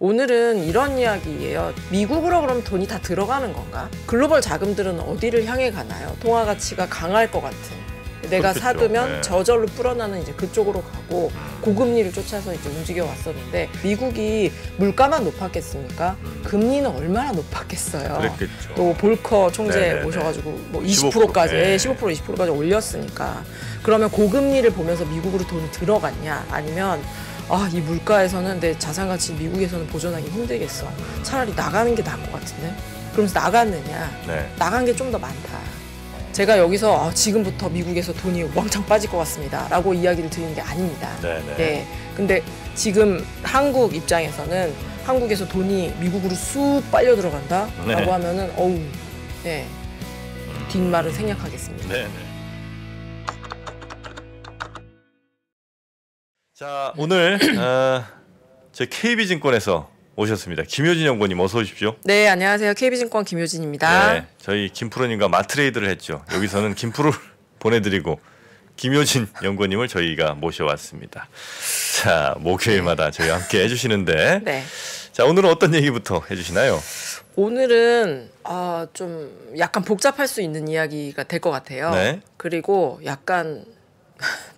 오늘은 이런 이야기예요. 미국으로 그럼 돈이 다 들어가는 건가? 글로벌 자금들은 어디를 향해 가나요? 통화 가치가 강할 것 같은. 내가 사두면 네. 저절로 불어나는 이제 그쪽으로 가고 음. 고금리를 쫓아서 이제 움직여 왔었는데 미국이 물가만 높았겠습니까? 음. 금리는 얼마나 높았겠어요. 그랬겠죠. 또 볼커 총재 네네네. 네, 네. 모셔가지고 뭐 20%까지 15%, 네. 15% 20%까지 올렸으니까 그러면 고금리를 보면서 미국으로 돈이 들어갔냐 아니면 아, 이 물가에서는 내 자산가치 미국에서는 보존하기 힘들겠어. 차라리 나가는 게 나을 것 같은데? 그러면서 나갔느냐? 네. 나간 게 좀 더 많다. 제가 여기서 아, 지금부터 미국에서 돈이 왕창 빠질 것 같습니다. 라고 이야기를 드리는 게 아닙니다. 네, 네. 네. 근데 지금 한국 입장에서는 한국에서 돈이 미국으로 쑥 빨려 들어간다? 네. 라고 하면은, 어우, 네. 뒷말을 생략하겠습니다. 네. 네. 자 오늘 어, 제 KB증권에서 오셨습니다. 김효진 연구원님 어서 오십시오. 네 안녕하세요. KB증권 김효진입니다. 네, 저희 김프로님과 마트레이드를 했죠. 여기서는 김프로를 보내드리고 김효진 연구원님을 저희가 모셔왔습니다. 자 목요일마다 저희 함께 해주시는데 네. 자 오늘은 어떤 얘기부터 해주시나요? 오늘은 아, 좀 약간 복잡할 수 있는 이야기가 될 것 같아요. 네. 그리고 약간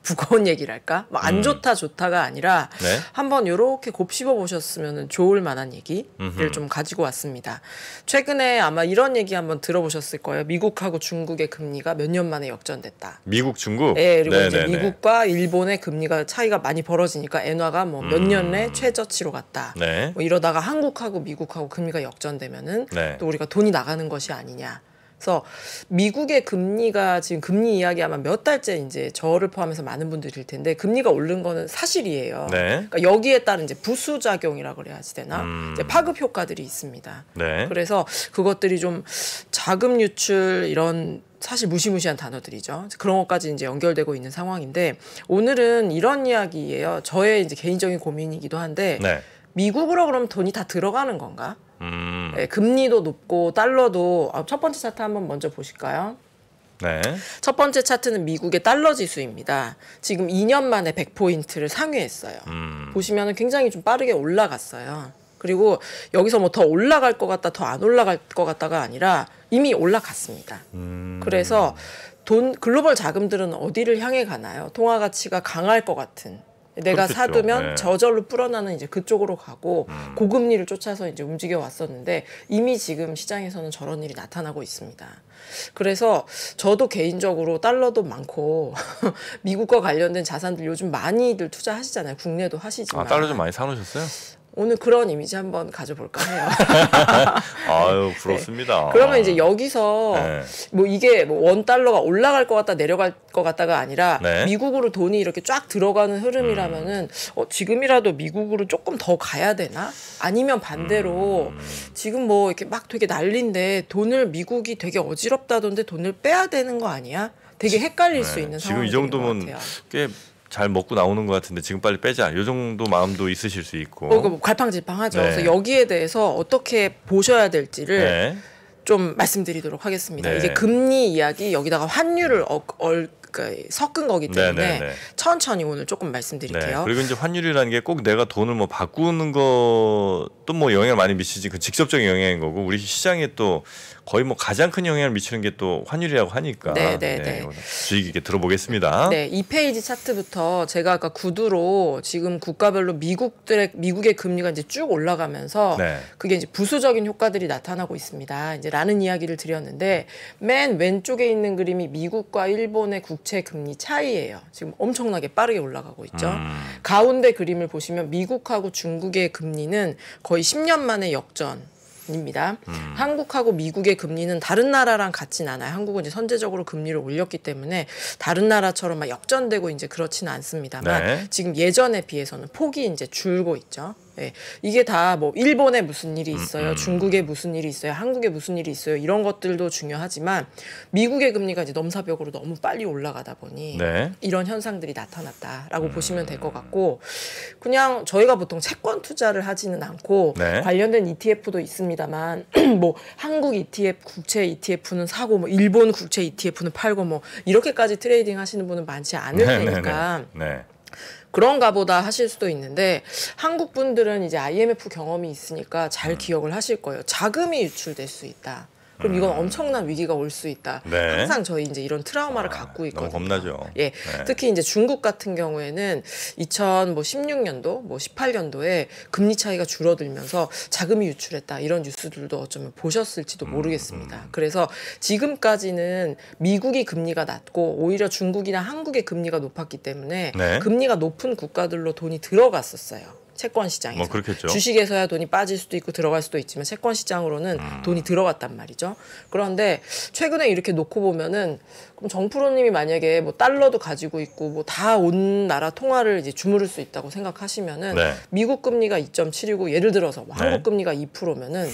무거운 얘기랄까? 뭐안 음. 좋다 좋다가 아니라 네? 한번 이렇게 곱씹어 보셨으면 좋을 만한 얘기를 음흠. 좀 가지고 왔습니다. 최근에 아마 이런 얘기 한번 들어보셨을 거예요. 미국하고 중국의 금리가 몇 년 만에 역전됐다. 미국 중국? 네, 그리고 네네네. 이제 미국과 일본의 금리가 차이가 많이 벌어지니까 엔화가 뭐 몇 년내 음. 최저치로 갔다. 네. 뭐 이러다가 한국하고 미국하고 금리가 역전되면은 네. 또 우리가 돈이 나가는 것이 아니냐. 그래서 미국의 금리가 지금 금리 이야기 아마 몇 달째 이제 저를 포함해서 많은 분들일 텐데 금리가 오른 거는 사실이에요. 네. 그러니까 여기에 따른 이제 부수 작용이라 고 그래야지 되나 음. 이제 파급 효과들이 있습니다. 네. 그래서 그것들이 좀 자금 유출 이런 사실 무시무시한 단어들이죠. 그런 것까지 이제 연결되고 있는 상황인데 오늘은 이런 이야기예요. 저의 이제 개인적인 고민이기도 한데 네. 미국으로 그럼 돈이 다 들어가는 건가? 음. 네, 금리도 높고 달러도 아, 첫 번째 차트 한번 먼저 보실까요? 네. 첫 번째 차트는 미국의 달러 지수입니다. 지금 2년 만에 100포인트를 상회했어요. 음. 보시면 굉장히 좀 빠르게 올라갔어요. 그리고 여기서 뭐 더 올라갈 것 같다, 더 안 올라갈 것 같다가 아니라 이미 올라갔습니다. 음. 그래서 돈, 글로벌 자금들은 어디를 향해 가나요? 통화 가치가 강할 것 같은 내가 그렇겠죠. 사두면 네. 저절로 불어나는 이제 그쪽으로 가고 음. 고금리를 쫓아서 이제 움직여 왔었는데 이미 지금 시장에서는 저런 일이 나타나고 있습니다. 그래서 저도 개인적으로 달러도 많고 미국과 관련된 자산들 요즘 많이들 투자하시잖아요. 국내도 하시지만 아, 달러 좀 많이 사놓으셨어요? 오늘 그런 이미지 한번 가져볼까 해요. 아유 네. 부럽습니다. 네. 그러면 이제 여기서 네. 뭐 이게 뭐 원 달러가 올라갈 것 같다 내려갈 것 같다가 아니라 네. 미국으로 돈이 이렇게 쫙 들어가는 흐름이라면은 음. 어, 지금이라도 미국으로 조금 더 가야 되나? 아니면 반대로 음. 지금 뭐 이렇게 막 되게 난리인데 돈을 미국이 되게 어지럽다던데 돈을 빼야 되는 거 아니야? 되게 헷갈릴 네. 수 있는 상황이 지금 이 정도면 꽤잘 먹고 나오는 것 같은데 지금 빨리 빼자. 요 정도 마음도 있으실 수 있고. 어, 뭐 갈팡질팡하죠. 네. 그래서 여기에 대해서 어떻게 보셔야 될지를 네. 좀 말씀드리도록 하겠습니다. 네. 이제 금리 이야기 여기다가 환율을 어, 어, 그 섞은 거기 때문에 네네네. 네, 네. 천천히 오늘 조금 말씀드릴게요. 네. 그리고 이제 환율이라는 게 꼭 내가 돈을 뭐 바꾸는 것도 뭐 영향을 많이 미치지 그 직접적인 영향인 거고 우리 시장에 또 거의 뭐 가장 큰 영향을 미치는 게 또 환율이라고 하니까 네네네. 네, 네 주의 깊게 들어보겠습니다. 네, 이 페이지 차트부터 제가 아까 구두로 지금 국가별로 미국들의 미국의 금리가 이제 쭉 올라가면서 네. 그게 이제 부수적인 효과들이 나타나고 있습니다. 이제라는 이야기를 드렸는데 맨 왼쪽에 있는 그림이 미국과 일본의 국 국채 금리 차이예요. 지금 엄청나게 빠르게 올라가고 있죠. 음. 가운데 그림을 보시면 미국하고 중국의 금리는 거의 10년 만에 역전. 입니다. 음. 한국하고 미국의 금리는 다른 나라랑 같진 않아요. 한국은 이제 선제적으로 금리를 올렸기 때문에 다른 나라처럼 막 역전되고 이제 그렇지는 않습니다만 네. 지금 예전에 비해서는 폭이 이제 줄고 있죠. 예. 이게 다 뭐 일본에 무슨 일이 음, 있어요, 음. 중국에 무슨 일이 있어요, 한국에 무슨 일이 있어요 이런 것들도 중요하지만 미국의 금리가 이제 넘사벽으로 너무 빨리 올라가다 보니 네. 이런 현상들이 나타났다라고 음. 보시면 될 것 같고 그냥 저희가 보통 채권 투자를 하지는 않고 네. 관련된 ETF도 있습니다만 뭐 한국 ETF, 국채 ETF는 사고 뭐 일본 국채 ETF는 팔고 뭐 이렇게까지 트레이딩 하시는 분은 많지 않을 네, 네, 테니까. 네, 그런가 보다 하실 수도 있는데 한국 분들은 이제 IMF 경험이 있으니까 잘 음. 기억을 하실 거예요. 자금이 유출될 수 있다. 그럼 음. 이건 엄청난 위기가 올 수 있다. 네. 항상 저희 이제 이런 트라우마를 아, 갖고 있거든요. 겁나죠. 예, 네. 특히 이제 중국 같은 경우에는 2016년도, 뭐 18년도에 뭐 금리 차이가 줄어들면서 자금이 유출했다 이런 뉴스들도 어쩌면 보셨을지도 음, 모르겠습니다. 음, 음. 그래서 지금까지는 미국이 금리가 낮고 오히려 중국이나 한국의 금리가 높았기 때문에 네. 금리가 높은 국가들로 돈이 들어갔었어요. 채권 시장에뭐 그렇겠죠. 주식에서야 돈이 빠질 수도 있고 들어갈 수도 있지만 채권 시장으로는 음. 돈이 들어갔단 말이죠. 그런데 최근에 이렇게 놓고 보면은 그럼 정프로님이 만약에 뭐 달러도 가지고 있고 뭐다 온 나라 통화를 이제 주무를 수 있다고 생각하시면은 네. 미국 금리가 2.7이고 예를 들어서 뭐 한국 금리가 2%면은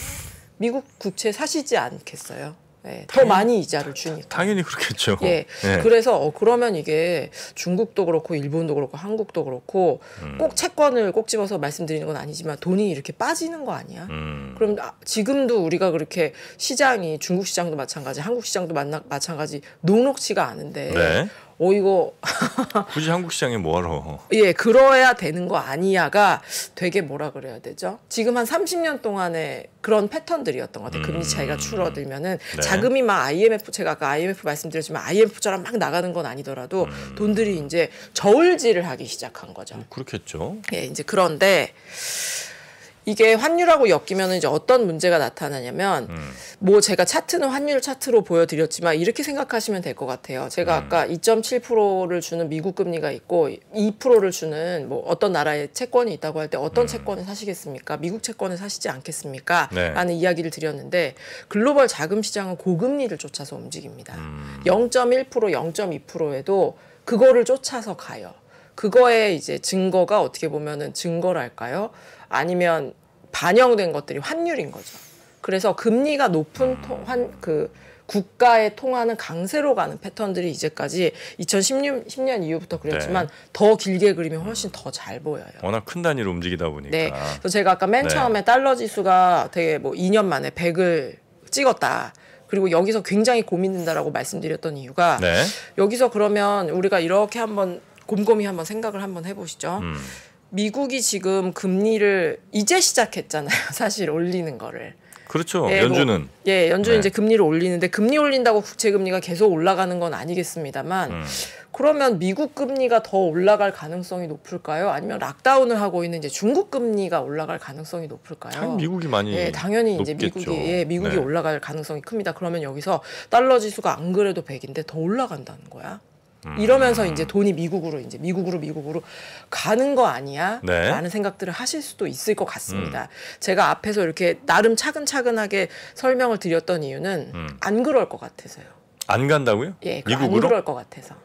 미국 국채 사시지 않겠어요? 예, 더 많이 이자를 주니까. 당연히 그렇겠죠. 예. 예. 그래서 어, 그러면 이게 중국도 그렇고 일본도 그렇고 한국도 그렇고 음. 꼭 채권을 꼭 집어서 말씀드리는 건 아니지만 돈이 이렇게 빠지는 거 아니야? 음. 그럼 아, 지금도 우리가 그렇게 시장이 중국 시장도 마찬가지, 한국 시장도 만나, 마찬가지 녹록치가 않은데 네. 어 이거 굳이 한국 시장에 뭐하러 예 그러야 되는 거 아니야가 되게 뭐라 그래야 되죠 지금 한 30년 동안의 그런 패턴들이었던 것 같아요 음... 금리 차이가 줄어들면은 네. 자금이 막 IMF 제가 아까 IMF 말씀드렸지만 IMF처럼 막 나가는 건 아니더라도 음... 돈들이 이제 저울질을 하기 시작한 거죠 음, 그렇겠죠 예 이제 그런데 이게 환율하고 엮이면 이제 어떤 문제가 나타나냐면 음. 뭐 제가 차트는 환율 차트로 보여드렸지만 이렇게 생각하시면 될 것 같아요. 제가 음. 아까 2.7%를 주는 미국 금리가 있고 2%를 주는 뭐 어떤 나라의 채권이 있다고 할 때 어떤 음. 채권을 사시겠습니까? 미국 채권을 사시지 않겠습니까? 네. 라는 이야기를 드렸는데 글로벌 자금 시장은 고금리를 쫓아서 움직입니다. 0.1% 음. 0.2%에도 그거를 쫓아서 가요. 그거에 이제 증거가 어떻게 보면은 증거랄까요? 아니면 반영된 것들이 환율인 거죠. 그래서 금리가 높은 통, 음. 환, 그 국가의 통화는 강세로 가는 패턴들이 이제까지 2016년 0년 이후부터 그랬지만 네. 더 길게 그리면 훨씬 더 잘 보여요. 워낙 큰 단위로 움직이다 보니까. 네. 그래서 제가 아까 맨 네. 처음에 네. 달러 지수가 되게 뭐 2년 만에 100을 찍었다. 그리고 여기서 굉장히 고민된다라고 말씀드렸던 이유가 네. 여기서 그러면 우리가 이렇게 한번 곰곰이 한번 생각을 한번 해보시죠. 음. 미국이 지금 금리를 이제 시작했잖아요. 사실 올리는 거를. 그렇죠. 예, 뭐 연준은. 뭐, 예, 연준은 네. 이제 금리를 올리는데 금리 올린다고 국채 금리가 계속 올라가는 건 아니겠습니다만 음. 그러면 미국 금리가 더 올라갈 가능성이 높을까요? 아니면 락다운을 하고 있는 이제 중국 금리가 올라갈 가능성이 높을까요? 미국이 많이 예, 당연히 높겠죠. 이제 미국이 예, 미국이 네. 올라갈 가능성이 큽니다. 그러면 여기서 달러 지수가 안 그래도 100인데 더 올라간다는 거야. 음. 이러면서 이제 돈이 미국으로 이제 미국으로 미국으로 가는 거 아니야? 네. 라는 생각들을 하실 수도 있을 것 같습니다. 음. 제가 앞에서 이렇게 나름 차근차근하게 설명을 드렸던 이유는 음. 안 그럴 것 같아서요. 안 간다고요? 예, 그 미국으로? 안 그럴 것 같아서.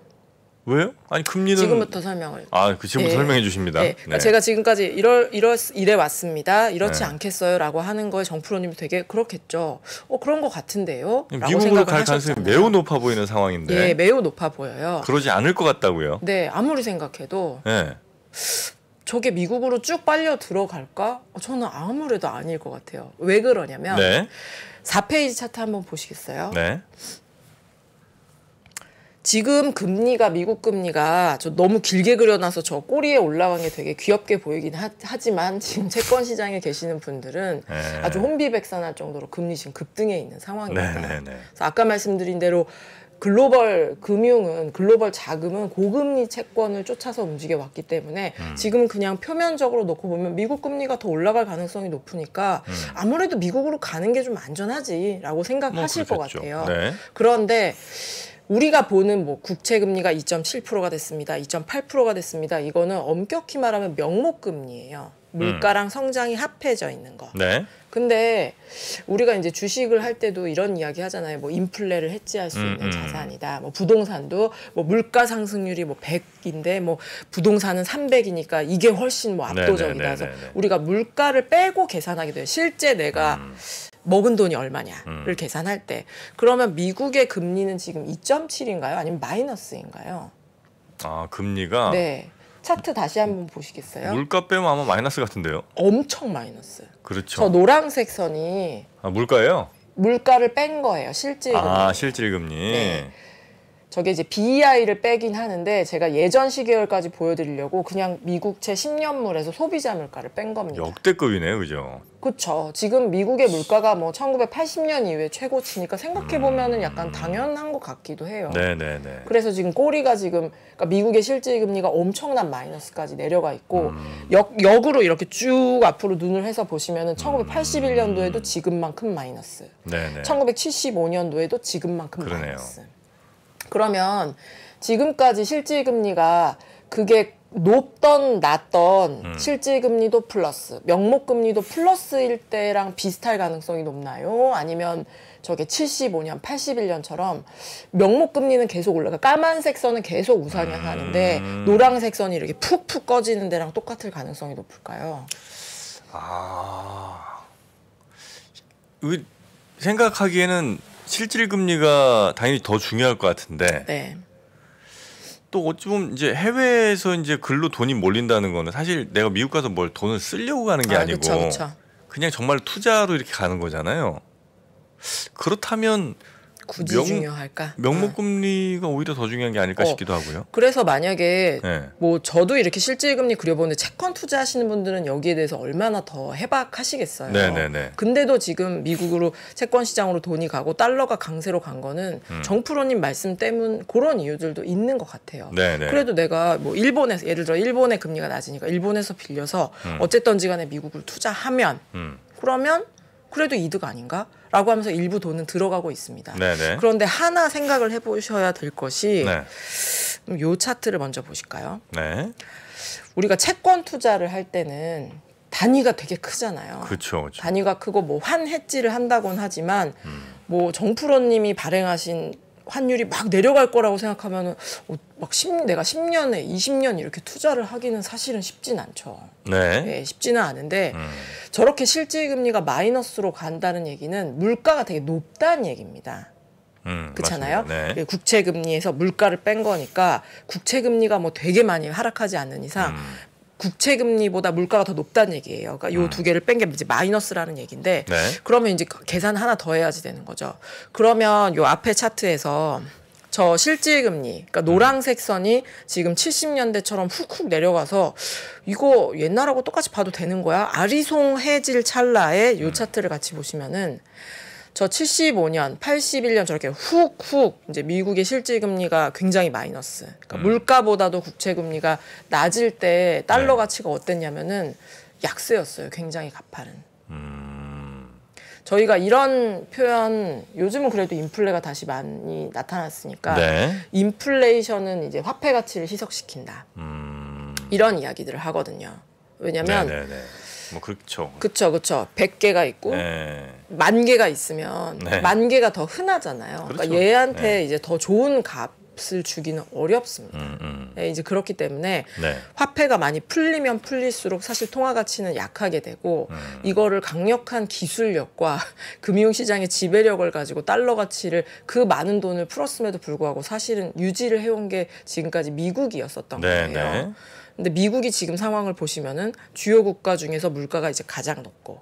왜요? 아니 금리는 지금부터 설명을 아 그 지금부터 예. 설명해 주십니다. 예. 네. 네. 그러니까 제가 지금까지 이럴 이럴 이래 왔습니다. 이렇지 네. 않겠어요라고 하는 거에 정프로님이 되게 그렇겠죠. 어 그런 것 같은데요. 미국으로 갈 가능성이 매우 높아 보이는 상황인데. 예, 매우 높아 보여요. 그러지 않을 것 같다고요. 네, 아무리 생각해도. 네. 저게 미국으로 쭉 빨려 들어갈까? 어, 저는 아무래도 아닐 것 같아요. 왜 그러냐면 네. 4페이지 차트 한번 보시겠어요? 네. 지금 금리가 미국 금리가 저 너무 길게 그려놔서 저 꼬리에 올라간 게 되게 귀엽게 보이긴 하, 지만 지금 채권 시장에 계시는 분들은 네. 아주 혼비백산할 정도로 금리 지금 급등해 있는 상황입니다. 네, 네, 네, 그래서 아까 말씀드린 대로 글로벌 금융은 글로벌 자금은 고금리 채권을 쫓아서 움직여 왔기 때문에 음. 지금 그냥 표면적으로 놓고 보면 미국 금리가 더 올라갈 가능성이 높으니까 음. 아무래도 미국으로 가는 게 좀 안전하지라고 생각하실 뭐것 어, 같아요. 네. 그런데 우리가 보는 뭐 국채 금리가 2.7%가 됐습니다. 2.8%가 됐습니다. 이거는 엄격히 말하면 명목 금리예요. 물가랑 음. 성장이 합해져 있는 거. 네. 근데 우리가 이제 주식을 할 때도 이런 이야기 하잖아요. 뭐 인플레를 해지할 수 음, 있는 음, 자산이다. 뭐 부동산도 뭐 물가 상승률이 뭐 100인데 뭐 부동산은 300이니까 이게 훨씬 뭐 네, 네, 압도적이다. 네, 그래서 우리가 물가를 빼고 계산하게 돼요. 실제 내가 음. 먹은 돈이 얼마냐를 음. 계산할 때 그러면 미국의 금리는 지금 2.7인가요? 아니면 마이너스인가요? 아 금리가 네 차트 다시 한번 보시겠어요? 물가 빼면 아마 마이너스 같은데요? 엄청 마이너스. 그렇죠. 저 노란색 선이 아 물가예요? 물가를 뺀 거예요 실질금리. 아 실질금리. 네. 저게 이제 BEI를 빼긴 하는데 제가 예전 시계열까지 보여드리려고 그냥 미국채 10년물에서 소비자 물가를 뺀 겁니다. 역대급이네요, 그죠? 그렇죠. 지금 미국의 물가가 뭐 1980년 이후에 최고치니까 생각해 보면은 음. 약간 당연한 것 같기도 해요. 네네네. 그래서 지금 꼬리가 지금 그러니까 미국의 실질 금리가 엄청난 마이너스까지 내려가 있고 음. 역 역으로 이렇게 쭉 앞으로 눈을 해서 보시면은 1981년도에도 음. 지금만큼 마이너스. 네네. 1975년도에도 지금만큼 그러네요. 마이너스. 그러면 지금까지 실질금리가 그게 높던 낮던 음. 실질금리도 플러스 명목금리도 플러스일 때랑 비슷할 가능성이 높나요? 아니면 저게 75년, 81년처럼 명목금리는 계속 올라가 그러니까 까만색 선은 계속 우상향하는데 음. 노란색 선이 이렇게 푹푹 꺼지는 데랑 똑같을 가능성이 높을까요? 아, 생각하기에는 실질 금리가 당연히 더 중요할 것 같은데. 네. 또 어찌 보면 이제 해외에서 이제 글로 돈이 몰린다는 거는 사실 내가 미국 가서 뭘 돈을 쓰려고 가는 게 아, 니고 그냥 정말 투자로 이렇게 가는 거잖아요. 그렇다면 굳이 명, 중요할까? 명목금리가 어. 오히려 더 중요한 게 아닐까 어, 싶기도 하고요. 그래서 만약에 네. 뭐 저도 이렇게 실질금리 그려보는데 채권 투자하시는 분들은 여기에 대해서 얼마나 더 해박하시겠어요. 네네네. 네, 네. 근데도 지금 미국으로 채권 시장으로 돈이 가고 달러가 강세로 간 거는 음. 정프로님 말씀 때문 그런 이유들도 있는 것 같아요. 네네. 네. 그래도 내가 뭐 일본에서 예를 들어 일본의 금리가 낮으니까 일본에서 빌려서 음. 어쨌든지간에 미국을 투자하면 음. 그러면 그래도 이득 아닌가? 라고 하면서 일부 돈은 들어가고 있습니다. 네네. 네. 그런데 하나 생각을 해보셔야 될 것이 네. 요 차트를 먼저 보실까요? 네. 우리가 채권 투자를 할 때는 단위가 되게 크잖아요. 그렇죠. 단위가 크고 뭐 환해지를 한다곤 하지만 음. 뭐 정프로님이 발행하신 환율이 막 내려갈 거라고 생각하면은 뭐 막 10, 내가 10년에 20년 이렇게 투자를 하기는 사실은 쉽진 않죠. 네. 네 쉽지는 않은데 음. 저렇게 실질 금리가 마이너스로 간다는 얘기는 물가가 되게 높다는 얘기입니다. 음, 그렇잖아요. 네. 예, 국채 금리에서 물가를 뺀 거니까 국채 금리가 뭐 되게 많이 하락하지 않는 이상 음. 국채 금리보다 물가가 더 높다는 얘기예요. 그러니까 요두 음. 개를 뺀 게 이제 마이너스라는 얘기인데 네. 그러면 이제 계산 하나 더 해야지 되는 거죠. 그러면 요 앞에 차트에서 저 실질금리, 그러니까 노란색 선이 지금 70년대처럼 훅훅 내려가서 이거 옛날하고 똑같이 봐도 되는 거야? 아리송 해질 찰나의 요 음. 차트를 같이 보시면은 저 75년, 81년 저렇게 훅훅 이제 미국의 실질 금리가 굉장히 마이너스. 그러니까 음. 물가보다도 국채 금리가 낮을 때 달러 네. 가치가 어땠냐면은 약세였어요. 굉장히 가파른. 음. 저희가 이런 표현 요즘은 그래도 인플레가 다시 많이 나타났으니까 네. 인플레이션은 이제 화폐 가치를 희석시킨다. 음. 이런 이야기들을 하거든요. 왜냐면 네네네. 네, 네. 뭐 그렇죠. 그렇죠, 그렇죠. 100개가 있고 네. 만 개가 있으면 네. 만 개가 더 흔하잖아요. 그러니까 그렇죠. 그러니까 얘한테 네. 이제 더 좋은 값을 주기는 어렵습니다. 음, 음. 네, 이제 그렇기 때문에 네. 화폐가 많이 풀리면 풀릴수록 사실 통화 가치는 약하게 되고 음. 이거를 강력한 기술력과 금융 시장의 지배력을 가지고 달러 가치를 그 많은 돈을 풀었음에도 불구하고 사실은 유지를 해온 게 지금까지 미국이었었던 네, 거예요. 근데 미국이 지금 상황을 보시면은 주요 국가 중에서 물가가 이제 가장 높고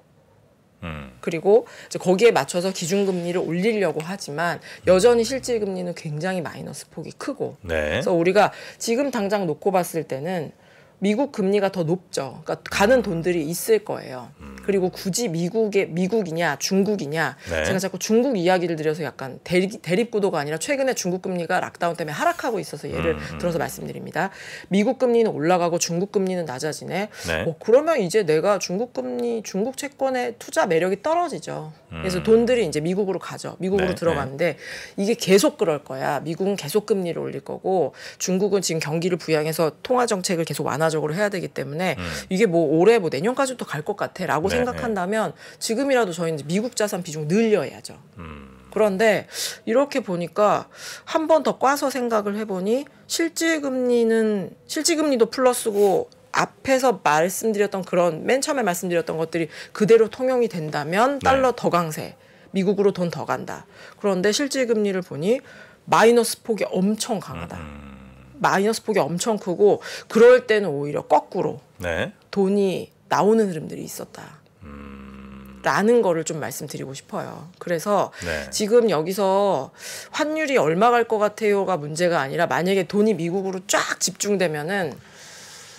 음. 그리고 이제 거기에 맞춰서 기준금리를 올리려고 하지만 여전히 실질금리는 굉장히 마이너스 폭이 크고 네. 그래서 우리가 지금 당장 놓고 봤을 때는 미국 금리가 더 높죠. 그러니까 가는 돈들이 있을 거예요. 음. 그리고 굳이 미국의 미국이냐 중국이냐 네. 제가 자꾸 중국 이야기를 드려서 약간 대립, 대립 구도가 아니라 최근에 중국 금리가 락다운 때문에 하락하고 있어서 예를 음. 들어서 말씀드립니다. 미국 금리는 올라가고 중국 금리는 낮아지네. 네. 어, 그러면 이제 내가 중국 금리 중국 채권에 투자 매력이 떨어지죠. 그래서 음. 돈들이 이제 미국으로 가죠. 미국으로 네, 들어가는데 네. 이게 계속 그럴 거야. 미국은 계속 금리를 올릴 거고 중국은 지금 경기를 부양해서 통화 정책을 계속 완화적으로 해야 되기 때문에 음. 이게 뭐 올해 뭐 내년까지도 갈 것 같아라고 네, 생각한다면 지금이라도 저희는 미국 자산 비중 늘려야죠. 음. 그런데 이렇게 보니까 한 번 더 꽈서 생각을 해보니 실질금리는 실질금리도 플러스고 앞에서 말씀드렸던 그런 맨 처음에 말씀드렸던 것들이 그대로 통용이 된다면 네. 달러 네. 더 강세, 미국으로 돈 더 간다. 그런데 실질 금리를 보니 마이너스 폭이 엄청 강하다. 음, 음. 마이너스 폭이 엄청 크고 그럴 때는 오히려 거꾸로 네. 돈이 나오는 흐름들이 있었다. 음. 라는 거를 좀 말씀드리고 싶어요. 그래서 네. 지금 여기서 환율이 얼마 갈 것 같아요가 문제가 아니라 만약에 돈이 미국으로 쫙 집중되면은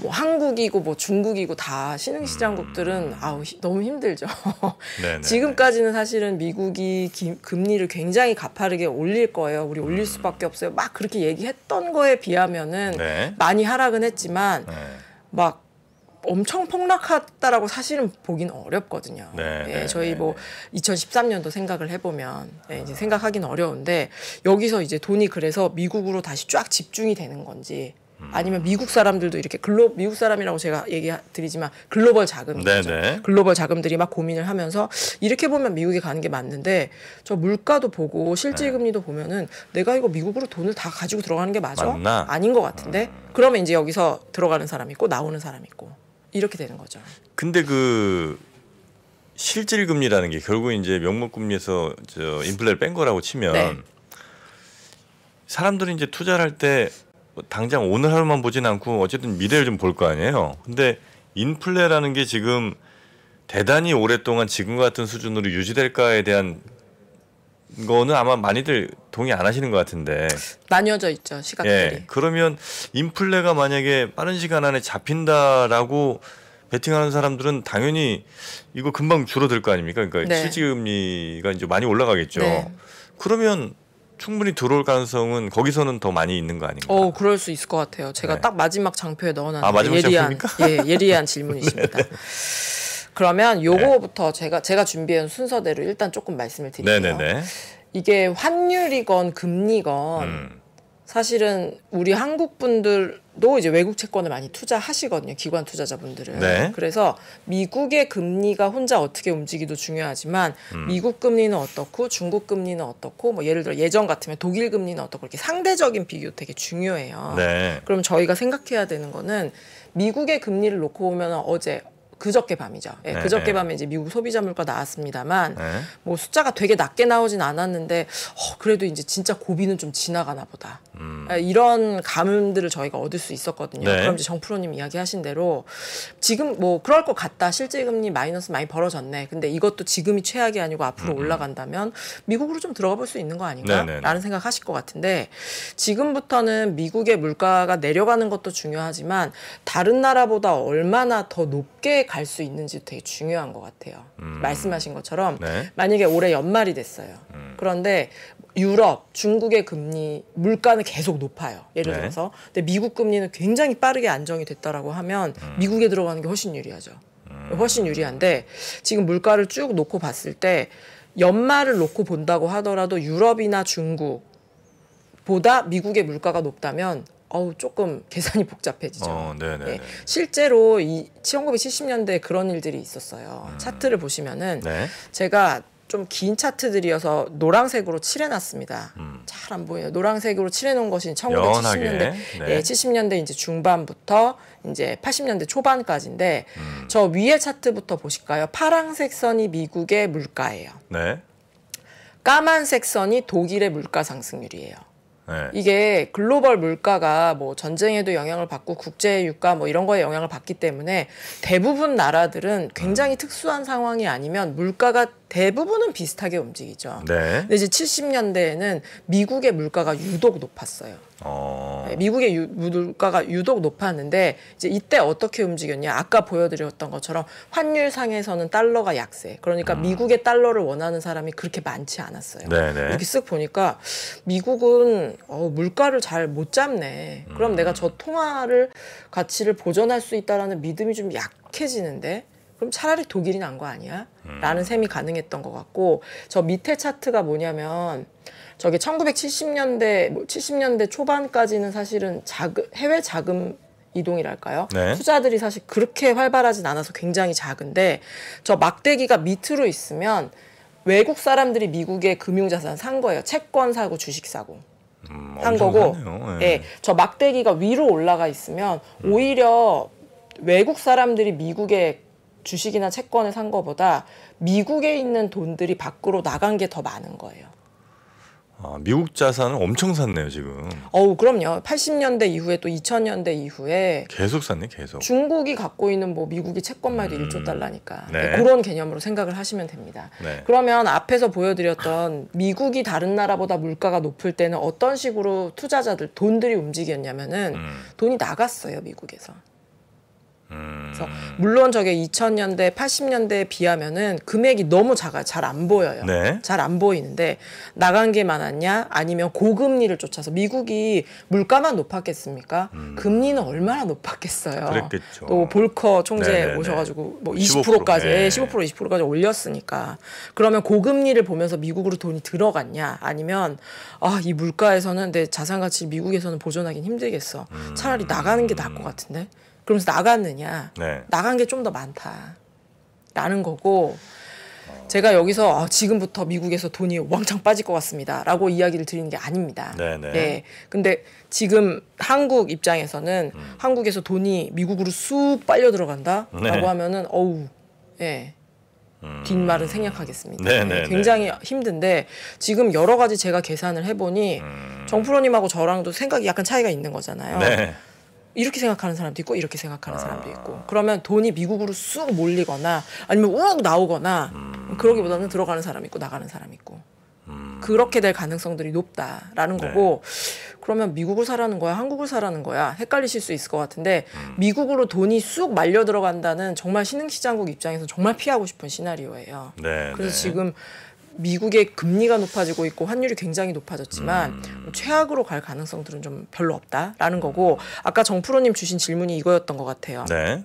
뭐 한국이고 뭐 중국이고 다 신흥시장국들은 음. 아우 히, 너무 힘들죠. 지금까지는 사실은 미국이 기, 금리를 굉장히 가파르게 올릴 거예요. 우리 올릴 음. 수밖에 없어요. 막 그렇게 얘기했던 거에 비하면은 네. 많이 하락은 했지만 네. 막 엄청 폭락했다라고 사실은 보긴 어렵거든요. 네, 예, 네, 저희 네, 뭐 2013년도 생각을 해보면 예, 이제 아. 생각하기는 어려운데 여기서 이제 돈이 그래서 미국으로 다시 쫙 집중이 되는 건지 음. 아니면 미국 사람들도 이렇게 글로 미국 사람이라고 제가 얘기 드리지만 글로벌 자금이죠. 네, 네. 글로벌 자금들이 막 고민을 하면서 이렇게 보면 미국에 가는 게 맞는데 저 물가도 보고 실질 금리도 네. 보면은 내가 이거 미국으로 돈을 다 가지고 들어가는 게 맞아? 맞나? 아닌 것 같은데. 음. 그러면 이제 여기서 들어가는 사람 있고 나오는 사람 있고 이렇게 되는 거죠. 근데 그 실질 금리라는 게 결국 이제 명목 금리에서 저 인플레를 뺀 거라고 치면 네. 사람들이 이제 투자를 할때 뭐 당장 오늘 하루만 보진 않고 어쨌든 미래를 좀 볼 거 아니에요. 근데 인플레라는 게 지금 대단히 오랫동안 지금 같은 수준으로 유지될까에 대한 거는 아마 많이들 동의 안 하시는 것 같은데 나뉘어져 있죠 시각들이. 예, 그러면 인플레가 만약에 빠른 시간 안에 잡힌다라고 베팅하는 사람들은 당연히 이거 금방 줄어들 거 아닙니까? 그러니까 네. 실질금리가 이제 많이 올라가겠죠. 네. 그러면 충분히 들어올 가능성은 거기서는 더 많이 있는 거 아닌가? 어, 그럴 수 있을 것 같아요. 제가 네. 딱 마지막 장표에 넣어놨는 아, 예리한 니까 예, 예리한 질문이십니다. 네, 네. 그러면 네. 요거부터 네. 제가 제가 준비한 순서대로 일단 조금 말씀을 드릴게요. 네네네. 이게 환율이건 금리건 음. 사실은 우리 한국 분들도 이제 외국 채권을 많이 투자하시거든요. 기관 투자자분들은. 네. 그래서 미국의 금리가 혼자 어떻게 움직이도 중요하지만 음. 미국 금리는 어떻고 중국 금리는 어떻고 뭐 예를 들어 예전 같으면 독일 금리는 어떻고 이렇게 상대적인 비교 되게 중요해요. 네. 그럼 저희가 생각해야 되는 거는 미국의 금리를 놓고 보면 어제 그저께 밤이죠. 예, 네. 그저께 네. 밤에 이제 미국 소비자 물가 나왔습니다만 네. 뭐 숫자가 되게 낮게 나오진 않았는데 어, 그래도 이제 진짜 고비는 좀 지나가나 보다. 음. 예, 이런 감들을 저희가 얻을 수 있었거든요. 네. 그럼 이제 정프로님 이야기하신 대로 지금 뭐 그럴 것 같다. 실제 금리 마이너스 많이 벌어졌네. 근데 이것도 지금이 최악이 아니고 앞으로 음. 올라간다면 미국으로 좀 들어가 볼 수 있는 거 아닌가라는 네, 네, 생각하실 것 같은데 지금부터는 미국의 물가가 내려가는 것도 중요하지만 다른 나라보다 얼마나 더 높게 갈수 있는지 되게 중요한 것 같아요. 음. 말씀하신 것처럼 네. 만약에 올해 연말이 됐어요. 음. 그런데 유럽, 중국의 금리 물가는 계속 높아요. 예를 네. 들어서 근데 미국 금리는 굉장히 빠르게 안정이 됐다라고 하면 음. 미국에 들어가는 게 훨씬 유리하죠. 음. 훨씬 유리한데 지금 물가를 쭉 놓고 봤을 때 연말을 놓고 본다고 하더라도 유럽이나 중국 보다 미국의 물가가 높다면 어우 조금 계산이 복잡해지죠. 어, 네. 네, 예, 네. 실제로 이1이7 0년대 그런 일들이 있었어요. 음. 차트를 보시면은 네. 제가 좀 긴 차트들이어서 노란색으로 칠해놨습니다. 음. 잘안 보여요. 노란색으로 칠해놓은 것이 1970년대, 네. 예, 70년대 이제 중반부터 이제 80년대 초반까지인데 음. 저 위에 차트부터 보실까요? 파란색 선이 미국의 물가예요. 네. 까만색 선이 독일의 물가 상승률이에요. 네. 이게 글로벌 물가가 뭐 전쟁에도 영향을 받고 국제 유가 뭐 이런 거에 영향을 받기 때문에 대부분 나라들은 굉장히 음. 특수한 상황이 아니면 물가가 대부분은 비슷하게 움직이죠. 네. 근데 이제 70년대에는 미국의 물가가 유독 높았어요. 어... 네, 미국의 유, 물가가 유독 높았는데 이제 이때 어떻게 움직였냐 아까 보여드렸던 것처럼 환율상에서는 달러가 약세 그러니까 음... 미국의 달러를 원하는 사람이 그렇게 많지 않았어요 네네. 네. 이렇게 쓱 보니까 미국은 어, 물가를 잘 못 잡네 그럼 음... 내가 저 음. 통화를 가치를 보존할 수 있다라는 믿음이 좀 약해지는데 그럼 차라리 독일이 난 거 아니야? 라는 음. 셈이 가능했던 것 같고 저 밑에 차트가 뭐냐면 저게 1970년대 뭐 70년대 초반까지는 사실은 자금 해외 자금 이동이랄까요? 네. 투자들이 사실 그렇게 활발하진 않아서 굉장히 작은데 저 막대기가 밑으로 있으면 외국 사람들이 미국의 금융자산 산 거예요. 채권 사고 주식 사고. 음, 한 거고, 예. 예, 저 막대기가 위로 올라가 있으면 음. 오히려 외국 사람들이 미국의 주식이나 채권을 산 거보다 미국에 있는 돈들이 밖으로 나간 게 더 많은 거예요. 아, 미국 자산은 엄청 샀네요 지금. 어우 그럼요. 80년대 이후에 또 2000년대 이후에 계속 샀네 계속. 중국이 갖고 있는 뭐 미국이 채권만 해도 음. 1조 달러니까 네. 네. 그런 개념으로 생각을 하시면 됩니다. 네. 그러면 앞에서 보여드렸던 미국이 다른 나라보다 물가가 높을 때는 어떤 식으로 투자자들 돈들이 움직였냐면은 음. 돈이 나갔어요 미국에서. 그래서 음. 물론 저게 2000년대, 80년대에 비하면은 금액이 너무 작아잘 안 보여요. 네. 잘안 보이는데 나간 게 많았냐? 아니면 고금리를 쫓아서 미국이 물가만 높았겠습니까? 음. 금리는 얼마나 높았겠어요. 그랬겠죠. 또 볼커 총재 네네네. 오셔가지고 네, 네. 뭐 20%까지, 15%, 네. 15% 20%까지 올렸으니까 그러면 고금리를 보면서 미국으로 돈이 들어갔냐? 아니면 아 이 물가에서는 내 자산 가치 미국에서는 보존하긴 힘들겠어. 음. 차라리 나가는 게 나을 것 같은데. 그러면서 나갔느냐. 네. 나간 게 좀 더 많다. 라는 거고 제가 여기서 아, 지금부터 미국에서 돈이 왕창 빠질 것 같습니다라고 이야기를 드리는 게 아닙니다. 네네. 네. 네. 예. 근데 지금 한국 입장에서는 음. 한국에서 돈이 미국으로 쑥 빨려 들어간다라고 네. 하면은 어우, 예. 음. 네. 뒷말은 예, 생략하겠습니다. 네, 네 굉장히 힘든데 지금 여러 가지 제가 계산을 해보니 음... 정프로님하고 저랑도 생각이 약간 차이가 있는 거잖아요. 네. 이렇게 생각하는 사람도 있고 이렇게 생각하는 아. 사람도 있고 그러면 돈이 미국으로 쑥 몰리거나 아니면 우욱 나오거나 음. 그러기보다는 들어가는 사람 있고 나가는 사람 있고 음. 그렇게 될 가능성들이 높다라는 네. 거고 그러면 미국을 사라는 거야 한국을 사라는 거야 헷갈리실 수 있을 것 같은데 음. 미국으로 돈이 쑥 말려 들어간다는 정말 신흥시장국 입장에서 정말 피하고 싶은 시나리오예요 네, 그래서 네. 지금 미국의 금리가 높아지고 있고 환율이 굉장히 높아졌지만 음. 뭐 최악으로 갈 가능성들은 좀 별로 없다라는 거고 아까 정프로님 주신 질문이 이거였던 것 같아요. 네.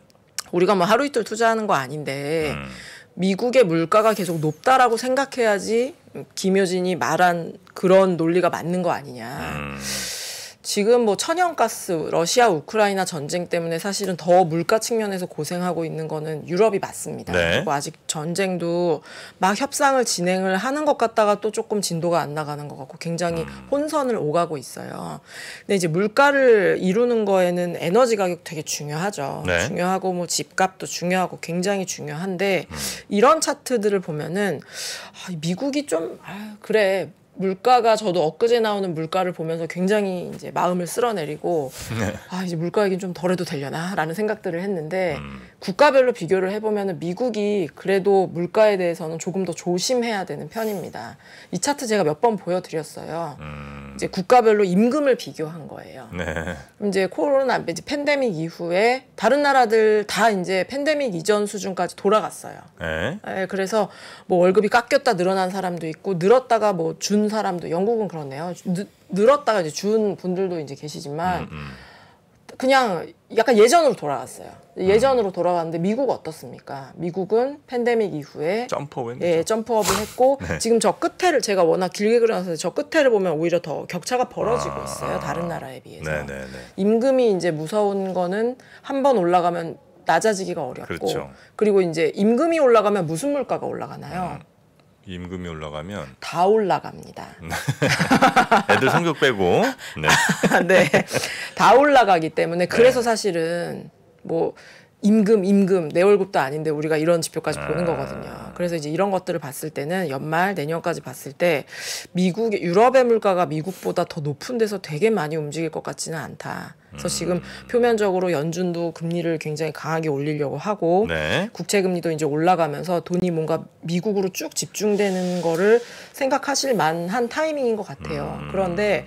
우리가 뭐 하루 이틀 투자하는 거 아닌데 음. 미국의 물가가 계속 높다라고 생각해야지 김효진이 말한 그런 논리가 맞는 거 아니냐. 음. 지금 뭐 천연가스, 러시아 우크라이나 전쟁 때문에 사실은 더 물가 측면에서 고생하고 있는 거는 유럽이 맞습니다. 네. 그리고 아직 전쟁도 막 협상을 진행을 하는 것 같다가 또 조금 진도가 안 나가는 것 같고 굉장히 음. 혼선을 오가고 있어요. 근데 이제 물가를 이루는 거에는 에너지 가격 되게 중요하죠. 네. 중요하고 뭐 집값도 중요하고 굉장히 중요한데 음. 이런 차트들을 보면은 아, 미국이 좀 아, 그래 물가가 저도 엊그제 나오는 물가를 보면서 굉장히 이제 마음을 쓸어내리고 네. 아 이제 물가 얘기는 좀 덜해도 되려나라는 생각들을 했는데 음. 국가별로 비교를 해보면 미국이 그래도 물가에 대해서는 조금 더 조심해야 되는 편입니다. 이 차트 제가 몇 번 보여드렸어요. 음. 이제 국가별로 임금을 비교한 거예요. 네. 이제 코로나 이제 팬데믹 이후에 다른 나라들 다 이제 팬데믹 이전 수준까지 돌아갔어요. 네. 네, 그래서 뭐 월급이 깎였다 늘어난 사람도 있고 늘었다가 뭐준 사람도 영국은 그렇네요. 느, 늘었다가 이제 준 분들도 이제 계시지만 음, 음. 그냥 약간 예전으로 돌아갔어요. 음. 예전으로 돌아갔는데 미국 어떻습니까? 미국은 팬데믹 이후에 점프업을 예, 점프업을 했고 네. 지금 저 끝에를 제가 워낙 길게 그려놔서 저 끝에를 보면 오히려 더 격차가 벌어지고 아 있어요. 아. 다른 나라에 비해서 네, 네, 임금이 이제 무서운 거는 한번 올라가면 낮아지기가 어렵고 그렇죠. 그리고 이제 임금이 올라가면 무슨 물가가 올라가나요? 음. 임금이 올라가면 다 올라갑니다. 애들 성적 빼고 네. 네. 다 올라가기 때문에 네. 그래서 네. 사실은 뭐 임금 임금 내 월급도 아닌데 우리가 이런 지표까지 보는 아. 거거든요. 그래서 이제 이런 것들을 봤을 때는 연말 내년까지 봤을 때 미국 유럽의 물가가 미국보다 더 높은 데서 되게 많이 움직일 것 같지는 않다. 그래서 지금 표면적으로 연준도 금리를 굉장히 강하게 올리려고 하고 네. 국채 금리도 이제 올라가면서 돈이 뭔가 미국으로 쭉 집중되는 거를 생각하실 만한 타이밍인 것 같아요. 음. 그런데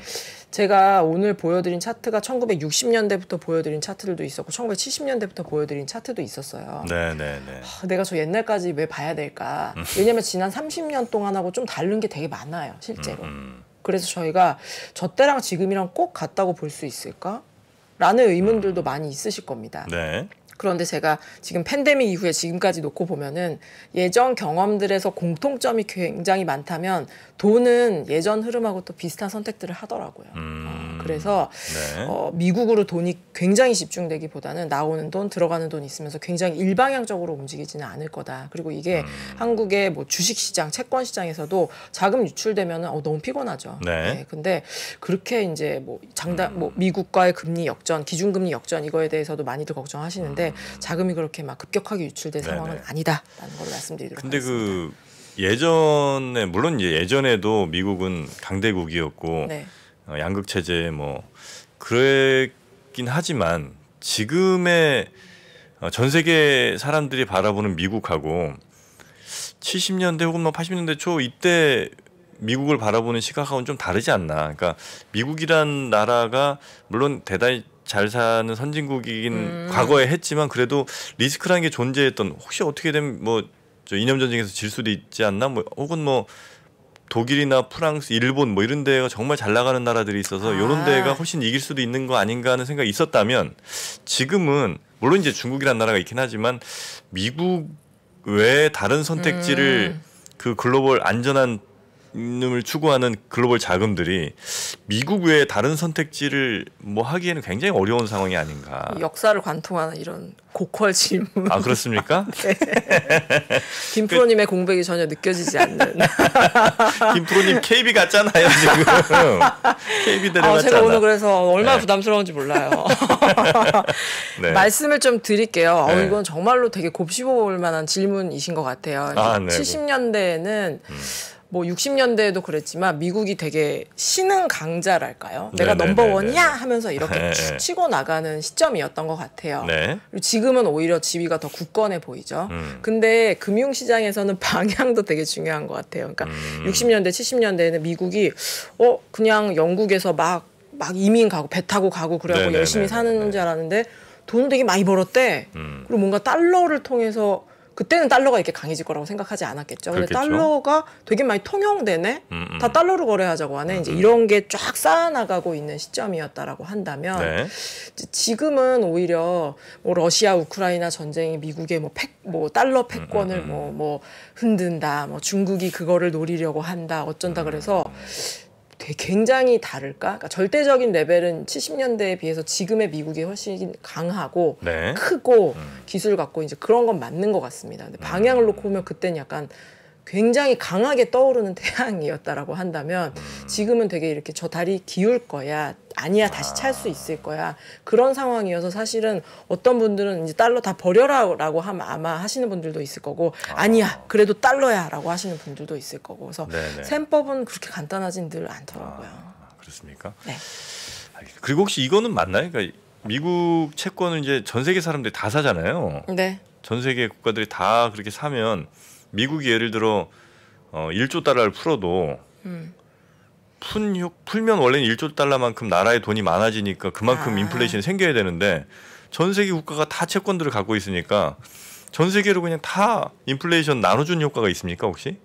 제가 오늘 보여드린 차트가 1960년대부터 보여드린 차트들도 있었고 1970년대부터 보여드린 차트도 있었어요. 네네네. 하, 네, 네. 아, 내가 저 옛날까지 왜 봐야 될까? 음. 왜냐면 지난 30년 동안하고 좀 다른 게 되게 많아요, 실제로. 음. 음. 그래서 저희가 저 때랑 지금이랑 꼭 같다고 볼 수 있을까? 라는 의문들도 많이 있으실 겁니다. 네. 그런데 제가 지금 팬데믹 이후에 지금까지 놓고 보면은 예전 경험들에서 공통점이 굉장히 많다면 돈은 예전 흐름하고 또 비슷한 선택들을 하더라고요. 음... 어, 그래서 네. 어, 미국으로 돈이 굉장히 집중되기보다는 나오는 돈 들어가는 돈 있으면서 굉장히 일방향적으로 움직이지는 않을 거다. 그리고 이게 음... 한국의 뭐 주식시장, 채권시장에서도 자금 유출되면 어, 너무 피곤하죠. 네. 네. 데 그렇게 이제 뭐 장단 뭐 미국과의 금리 역전, 기준금리 역전 이거에 대해서도 많이들 걱정하시는데 자금이 그렇게 막 급격하게 유출된 상황은 아니다라는 걸 말씀드리도록 근데 그 하겠습니다. 근데 그 예전에 물론 예전에도 미국은 강대국이었고 네. 어, 양극 체제 뭐 그랬긴 하지만 지금의 어, 전 세계 사람들이 바라보는 미국하고 70년대 혹은 뭐 80년대 초 이때 미국을 바라보는 시각하고는 좀 다르지 않나. 그러니까 미국이란 나라가 물론 대단히 잘 사는 선진국이긴 음. 과거에 했지만 그래도 리스크라는 게 존재했던 혹시 어떻게 된뭐저 이념 전쟁에서 질 수도 있지 않나 뭐 혹은 뭐 독일이나 프랑스, 일본 뭐 이런 데가 정말 잘 나가는 나라들이 있어서 아. 이런 데가 훨씬 이길 수도 있는 거 아닌가 하는 생각이 있었다면 지금은 물론 이제 중국이란 나라가 있긴 하지만 미국 외에 다른 선택지를 음. 그 글로벌 안전한 이름을 추구하는 글로벌 자금들이 미국 외에 다른 선택지를 뭐 하기에는 굉장히 어려운 상황이 아닌가. 역사를 관통하는 이런 고퀄 질문. 아 그렇습니까? 네. 김프로님의 그, 공백이 전혀 느껴지지 않는. 김프로님 KB 같잖아요 지금. KB 데려갔잖 아, 제가 오늘 그래서 얼마나 네. 부담스러운지 몰라요. 네. 말씀을 좀 드릴게요. 어, 네. 어, 이건 정말로 되게 곱씹어볼 만한 질문이신 것 같아요. 아, 70년대에는. 음. 뭐 60년대에도 그랬지만 미국이 되게 신흥 강자랄까요? 네네네네. 내가 네, 넘버원이야 네, 네, 하면서 이렇게 쭉 치고 나가는 시점이었던 것 같아요. 네. 그리고 지금은 오히려 지위가 더 굳건해 보이죠. 음. 근데 금융시장에서는 방향도 되게 중요한 것 같아요. 그러니까 음. 60년대, 70년대에는 미국이 어 그냥 영국에서 막 막 이민 가고 배 타고 가고 그래갖고 열심히 사는 줄 알았는데 돈을 되게 많이 벌었대. 음. 그리고 뭔가 달러를 통해서 그때는 달러가 이렇게 강해질 거라고 생각하지 않았겠죠. 근데 그렇겠죠. 달러가 되게 많이 통용되네. 음, 음. 다 달러로 거래하자고 하네. 음, 이제 음. 이런 게 쫙 쌓아나가고 있는 시점이었다라고 한다면 네. 지금은 오히려 뭐 러시아 우크라이나 전쟁이 미국의 뭐, 팩, 뭐 달러 패권을 음, 음, 뭐, 뭐 흔든다. 뭐 중국이 그거를 노리려고 한다. 어쩐다 그래서 되게 굉장히 다를까? 그러니까 절대적인 레벨은 70년대에 비해서 지금의 미국이 훨씬 강하고 네. 크고 음. 기술 갖고 이제 그런 건 맞는 것 같습니다. 근데 음. 방향을 놓고 보면 그때는 약간 굉장히 강하게 떠오르는 태양이었다라고 한다면 음. 지금은 되게 이렇게 저 다리 기울 거야 아니야 다시 찰수 아. 있을 거야 그런 상황이어서 사실은 어떤 분들은 이제 달러 다 버려라라고 하면 아마 하시는 분들도 있을 거고 아. 아니야 그래도 달러야라고 하시는 분들도 있을 거고 그래서 네네. 네. 셈법은 그렇게 간단하진 늘 않더라고요. 아, 그렇습니까? 네. 그리고 혹시 이거는 맞나요? 그러니까 미국 채권은 이제 전 세계 사람들이 다 사잖아요. 네. 전 세계 국가들이 다 그렇게 사면 미국이 예를 들어 어, 1조 달러를 풀어도 음. 푼 풀면 원래는 1조 달러만큼 나라의 돈이 많아지니까 그만큼 아. 인플레이션이 생겨야 되는데 전 세계 국가가 다 채권들을 갖고 있으니까 전 세계로 그냥 다 인플레이션 나눠주는 효과가 있습니까 혹시?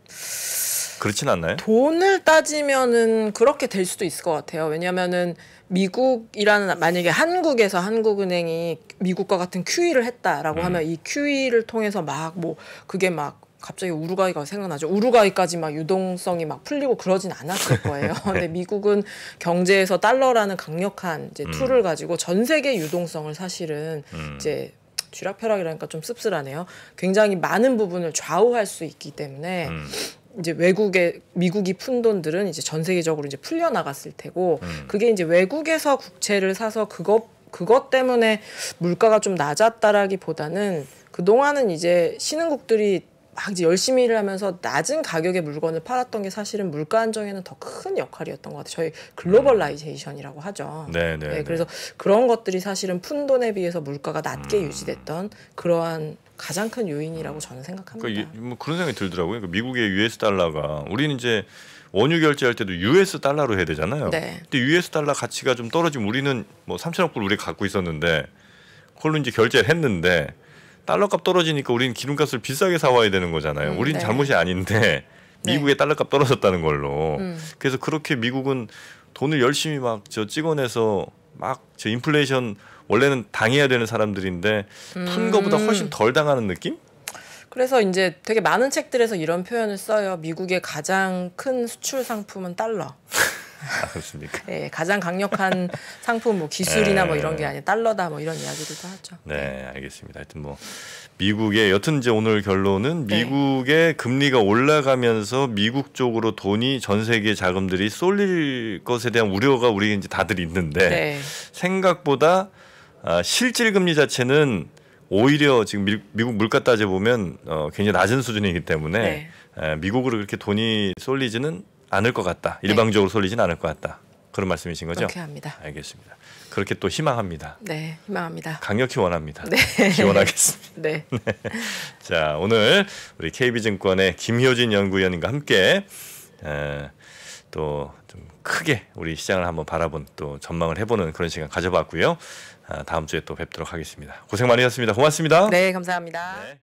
그렇진 않나요? 돈을 따지면은 그렇게 될 수도 있을 것 같아요. 왜냐면은 미국이라는 만약에 한국에서 한국은행이 미국과 같은 QE를 했다라고 음. 하면 이 QE를 통해서 막 뭐 그게 막 갑자기 우루과이가 생각나죠. 우루과이까지 막 유동성이 막 풀리고 그러진 않았을 거예요. 근데 미국은 경제에서 달러라는 강력한 이제 음. 툴을 음. 가지고 전 세계 유동성을 사실은 음. 이제 쥐락펴락이라니까 좀 씁쓸하네요. 굉장히 많은 부분을 좌우할 수 있기 때문에 음. 이제 외국의 미국이 푼 돈들은 이제 전 세계적으로 이제 풀려 나갔을 테고 음. 그게 이제 외국에서 국채를 사서 그것 그것 때문에 물가가 좀 낮았다라기보다는 그동안은 이제 신흥국들이 막 이제 열심히 일을 하면서 낮은 가격의 물건을 팔았던 게 사실은 물가 안정에는 더 큰 역할이었던 것 같아요. 저희 글로벌라이제이션이라고 하죠. 네, 네, 네, 네. 그래서 그런 것들이 사실은 푼돈에 비해서 물가가 낮게 음. 유지됐던 그러한 가장 큰 요인이라고 저는 생각합니다. 그러니까 뭐 그런 생각이 들더라고요. 그러니까 미국의 US 달러가 우리는 이제 원유 결제할 때도 US 달러로 해야 되잖아요. 네. 근데 US 달러 가치가 좀 떨어지면 우리는 뭐 3천억 불 우리 갖고 있었는데 그걸로 이제 결제를 했는데 달러값 떨어지니까 우리는 기름값을 비싸게 사와야 되는 거잖아요. 음, 우리는 네. 잘못이 아닌데 미국의 네. 달러값 떨어졌다는 걸로. 음. 그래서 그렇게 미국은 돈을 열심히 막 저 찍어내서 막 저 인플레이션 원래는 당해야 되는 사람들인데 음. 푼 거보다 훨씬 덜 당하는 느낌? 그래서 이제 되게 많은 책들에서 이런 표현을 써요. 미국의 가장 큰 수출 상품은 달러. 아, 그렇습니까? 네, 가장 강력한 상품 뭐 기술이나 네. 뭐 이런 게 예. 아니라 달러다 뭐 이런 이야기들도 하죠. 네, 알겠습니다. 하여튼 뭐 미국의 여튼 이제 오늘 결론은 미국의 네. 금리가 올라가면서 미국 쪽으로 돈이 전 세계 자금들이 쏠릴 것에 대한 우려가 우리 이제 다들 있는데 네. 생각보다 아, 실질 금리 자체는 오히려 지금 미, 미국 물가 따져 보면 어, 굉장히 낮은 수준이기 때문에 네. 에, 미국으로 그렇게 돈이 쏠리지는 않을 것 같다. 네. 일방적으로 네. 쏠리진 않을 것 같다. 그런 말씀이신 거죠? 그렇게 합니다. 알겠습니다. 그렇게 또 희망합니다. 네, 희망합니다. 강력히 원합니다. 네. 지원하겠습니다. 네. 네. 자, 오늘 우리 KB증권의 김효진 연구위원님과 함께 에, 또 좀 크게 우리 시장을 한번 바라본 또 전망을 해보는 그런 시간 가져봤고요. 아, 다음 주에 또 뵙도록 하겠습니다. 고생 많으셨습니다. 고맙습니다. 네, 감사합니다. 네.